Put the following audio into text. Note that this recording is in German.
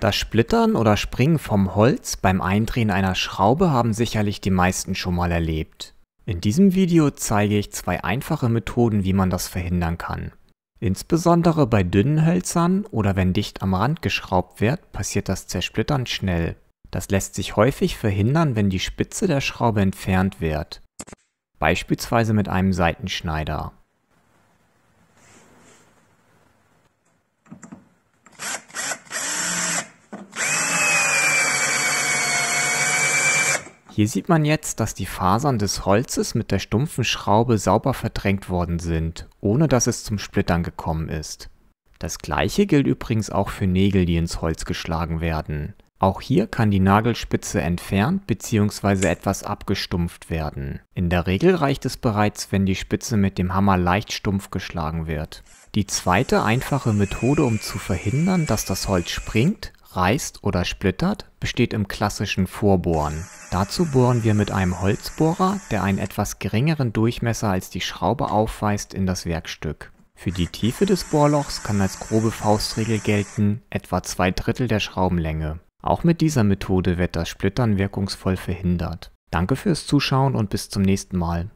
Das Splittern oder Springen vom Holz beim Eindrehen einer Schraube haben sicherlich die meisten schon mal erlebt. In diesem Video zeige ich zwei einfache Methoden, wie man das verhindern kann. Insbesondere bei dünnen Hölzern oder wenn dicht am Rand geschraubt wird, passiert das Zersplittern schnell. Das lässt sich häufig verhindern, wenn die Spitze der Schraube entfernt wird. Beispielsweise mit einem Seitenschneider. Hier sieht man jetzt, dass die Fasern des Holzes mit der stumpfen Schraube sauber verdrängt worden sind, ohne dass es zum Splittern gekommen ist. Das gleiche gilt übrigens auch für Nägel, die ins Holz geschlagen werden. Auch hier kann die Nagelspitze entfernt bzw. etwas abgestumpft werden. In der Regel reicht es bereits, wenn die Spitze mit dem Hammer leicht stumpf geschlagen wird. Die zweite einfache Methode, um zu verhindern, dass das Holz springt, reißt oder splittert, besteht im klassischen Vorbohren. Dazu bohren wir mit einem Holzbohrer, der einen etwas geringeren Durchmesser als die Schraube aufweist, in das Werkstück. Für die Tiefe des Bohrlochs kann als grobe Faustregel gelten, etwa zwei Drittel der Schraubenlänge. Auch mit dieser Methode wird das Splittern wirkungsvoll verhindert. Danke fürs Zuschauen und bis zum nächsten Mal.